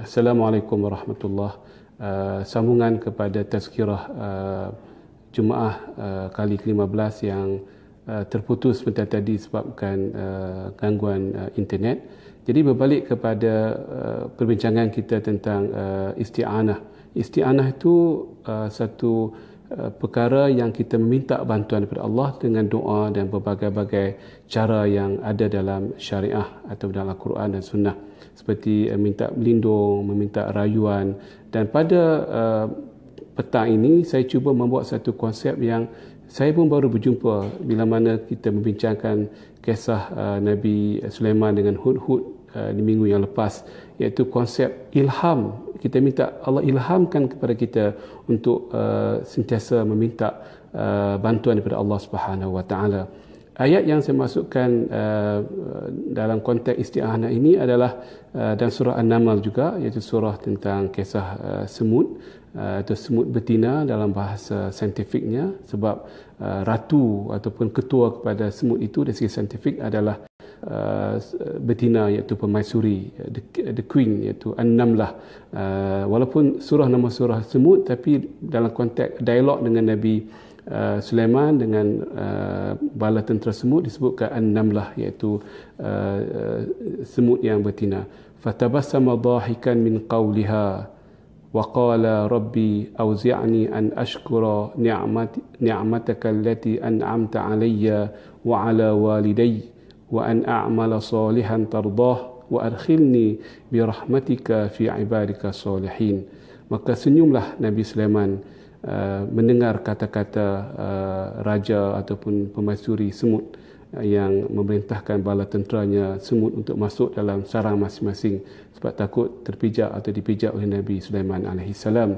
Assalamualaikum warahmatullahi wabarakatuh. Eh, sambungan kepada tazkirah eh, Jumaah eh, kali ke-15 yang terputus sebentar tadi sebabkan gangguan internet. Jadi berbalik kepada perbincangan kita tentang isti'anah. Isti'anah itu satu... Eh, perkara yang kita meminta bantuan daripada Allah dengan doa dan berbagai-bagai cara yang ada dalam syariah atau dalam Al-Quran dan Sunnah seperti eh, minta melindung, meminta rayuan dan pada eh, petang ini saya cuba membuat satu konsep yang saya pun baru berjumpa bila mana kita membincangkan kisah Nabi Sulaiman dengan Hud-Hud di minggu yang lepas iaitu konsep ilham kita minta Allah ilhamkan kepada kita untuk uh, sentiasa meminta uh, bantuan daripada Allah Subhanahu wa taala. Ayat yang saya masukkan uh, uh dalam konteks isti'anah ini adalah uh, dan surah An-Naml juga iaitu surah tentang kisah uh, semut uh, atau semut betina dalam bahasa saintifiknya sebab uh, ratu ataupun ketua kepada semut itu dari segi saintifik adalah Uh, uh, betina iaitu permaisuri uh, the, the queen iaitu an uh, walaupun surah nama surah semut tapi dalam konteks dialog dengan Nabi Uh, Sulaiman dengan uh, bala tentera semut disebutkan An-Namlah iaitu uh, uh, semut yang betina. Fatabassama dahikan min qawliha wa qala rabbi awzi'ni an ashkura ni'mat ni'mataka allati an'amta alayya wa ala walidayya وأن أعمل wa ترضاه bi rahmatika fi عبادك الصالحين maka senyumlah Nabi Sulaiman uh, mendengar kata-kata uh, raja ataupun pemasuri semut uh, yang memerintahkan bala tenteranya semut untuk masuk dalam sarang masing-masing sebab takut terpijak atau dipijak oleh Nabi Sulaiman alaihissalam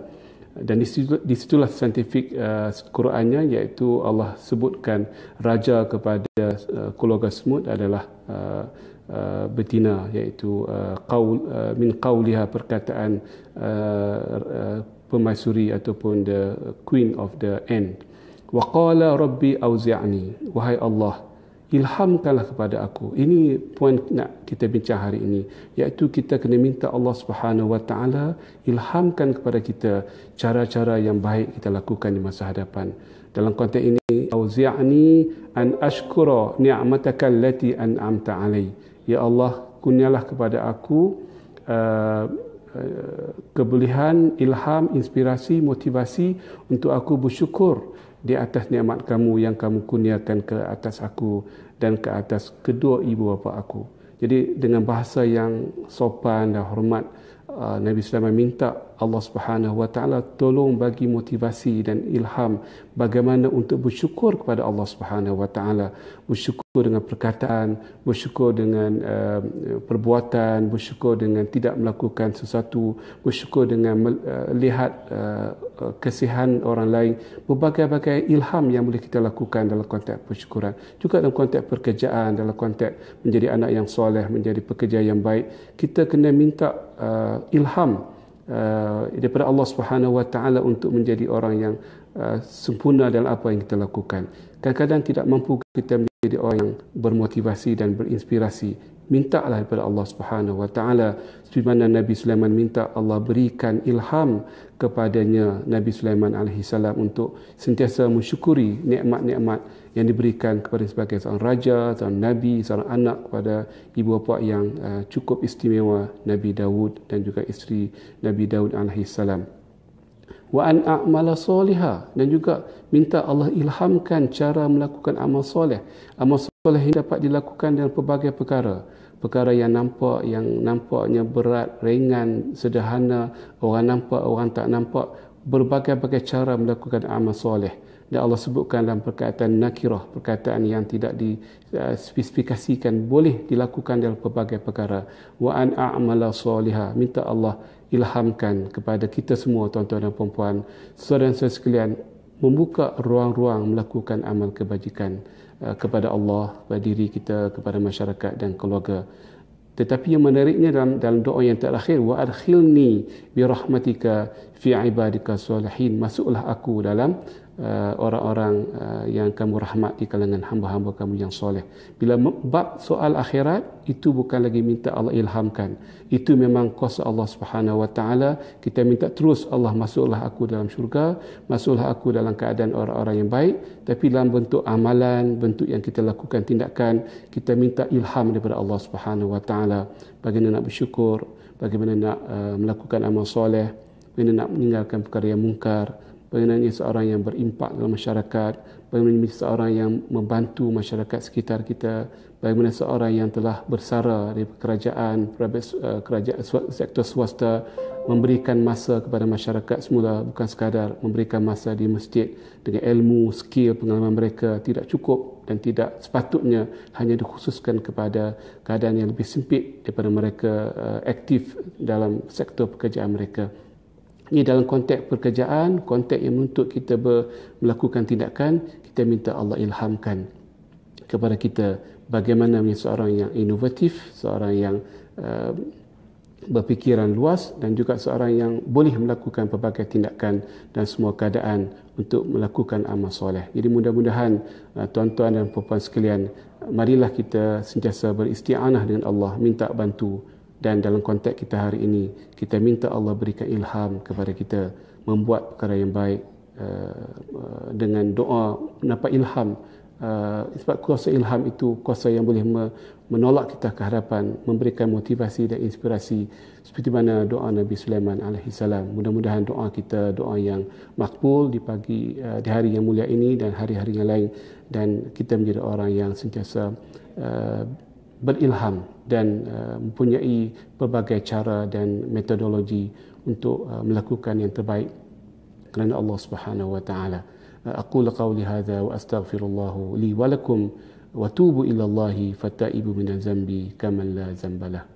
dan di situ situlah saintifik uh, Qurannya iaitu Allah sebutkan raja kepada uh, keluarga Semut adalah uh, uh, betina iaitu uh, qaul uh, min qauliha perkataan uh, uh, pemaisuri ataupun the queen of the end waqala rabbi auzi'ni wahai Allah ilhamkanlah kepada aku. Ini poin nak kita bincang hari ini, iaitu kita kena minta Allah Subhanahu Wa Taala ilhamkan kepada kita cara-cara yang baik kita lakukan di masa hadapan. Dalam konteks ini, auzi'ni an ashkura ni'mataka allati an'amta alai. Ya Allah, kurnialah kepada aku uh, kebolehan, ilham, inspirasi, motivasi untuk aku bersyukur di atas nikmat kamu yang kamu kurniakan ke atas aku dan ke atas kedua ibu bapa aku. Jadi dengan bahasa yang sopan dan hormat uh, Nabi Sulaiman minta Allah Subhanahu wa taala tolong bagi motivasi dan ilham bagaimana untuk bersyukur kepada Allah Subhanahu wa taala bersyukur dengan perkataan bersyukur dengan uh, perbuatan bersyukur dengan tidak melakukan sesuatu bersyukur dengan melihat eh, uh, eh, uh, kesihan orang lain berbagai-bagai ilham yang boleh kita lakukan dalam konteks bersyukuran juga dalam konteks pekerjaan dalam konteks menjadi anak yang soleh menjadi pekerja yang baik kita kena minta uh, ilham uh, daripada Allah Subhanahu wa taala untuk menjadi orang yang uh, sempurna dalam apa yang kita lakukan. Kadang-kadang tidak mampu kita menjadi orang yang bermotivasi dan berinspirasi mintalah kepada Allah Subhanahu wa taala sebagaimana Nabi Sulaiman minta Allah berikan ilham kepadanya Nabi Sulaiman alaihi salam untuk sentiasa mensyukuri nikmat-nikmat yang diberikan kepada sebagai seorang raja, seorang nabi, seorang anak kepada ibu bapa yang eh, cukup istimewa Nabi Daud dan juga isteri Nabi Daud alaihi salam wa an a'mala salihah dan juga minta Allah ilhamkan cara melakukan amal soleh amal soleh boleh dapat dilakukan dalam pelbagai perkara. Perkara yang nampak, yang nampaknya berat, ringan, sederhana, orang nampak, orang tak nampak, berbagai-bagai cara melakukan amal soleh. Dan Allah sebutkan dalam perkataan nakirah, perkataan yang tidak dispesifikasikan boleh dilakukan dalam pelbagai perkara. Wa an a'mala soliha. Minta Allah ilhamkan kepada kita semua tuan-tuan dan puan-puan, saudara-saudara sekalian, membuka ruang-ruang melakukan amal kebajikan. Uh, kepada Allah, kepada diri kita, kepada masyarakat dan keluarga. Tetapi yang menariknya dalam dalam doa yang terakhir wa adkhilni bi rahmatika fi ibadika salihin masuklah aku dalam uh, orang-orang uh, yang kamu rahmati kalangan hamba-hamba kamu yang soleh bila bab soal akhirat itu bukan lagi minta Allah ilhamkan itu memang kuasa Allah Subhanahu wa taala kita minta terus Allah masuklah aku dalam syurga masuklah aku dalam keadaan orang-orang yang baik tapi dalam bentuk amalan bentuk yang kita lakukan tindakan kita minta ilham daripada Allah Subhanahu wa taala bagaimana nak bersyukur bagaimana nak uh, melakukan amal soleh bagaimana nak meninggalkan perkara yang mungkar, bagaimana menjadi seorang yang berimpak dalam masyarakat, bagaimana menjadi seorang yang membantu masyarakat sekitar kita, bagaimana seorang yang telah bersara di kerajaan, eh, kerajaan sektor swasta, memberikan masa kepada masyarakat semula bukan sekadar memberikan masa di masjid dengan ilmu, skill, pengalaman mereka tidak cukup dan tidak sepatutnya hanya dikhususkan kepada keadaan yang lebih sempit daripada mereka eh, aktif dalam sektor pekerjaan mereka. Ini dalam konteks pekerjaan, konteks yang untuk kita ber, melakukan tindakan, kita minta Allah ilhamkan kepada kita bagaimana menjadi seorang yang inovatif, seorang yang uh, berfikiran luas dan juga seorang yang boleh melakukan pelbagai tindakan dan semua keadaan untuk melakukan amal soleh. Jadi mudah-mudahan uh, tuan-tuan dan puan-puan sekalian, marilah kita sentiasa beristianah dengan Allah, minta bantu dan dalam konteks kita hari ini kita minta Allah berikan ilham kepada kita membuat perkara yang baik uh, dengan doa dapat ilham uh, sebab kuasa ilham itu kuasa yang boleh menolak kita ke hadapan memberikan motivasi dan inspirasi seperti mana doa Nabi Sulaiman alaihi mudah-mudahan doa kita doa yang makbul di pagi uh, di hari yang mulia ini dan hari-hari yang lain dan kita menjadi orang yang sentiasa uh, berilham dan uh, mempunyai pelbagai cara dan metodologi untuk uh, melakukan yang terbaik kerana Allah Subhanahu wa taala. Uh, Aqulu qawli hadha wa astaghfirullah li wa lakum wa tubu ila Allahi, fatabu min zambi, kama la dhanbalah.